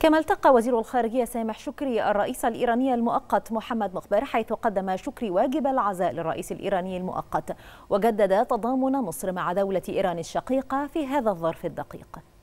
كما التقى وزير الخارجية سامح شكري الرئيس الإيراني المؤقت محمد مخبر حيث قدم شكري واجب العزاء للرئيس الإيراني المؤقت وجدد تضامن مصر مع دولة إيران الشقيقة في هذا الظرف الدقيق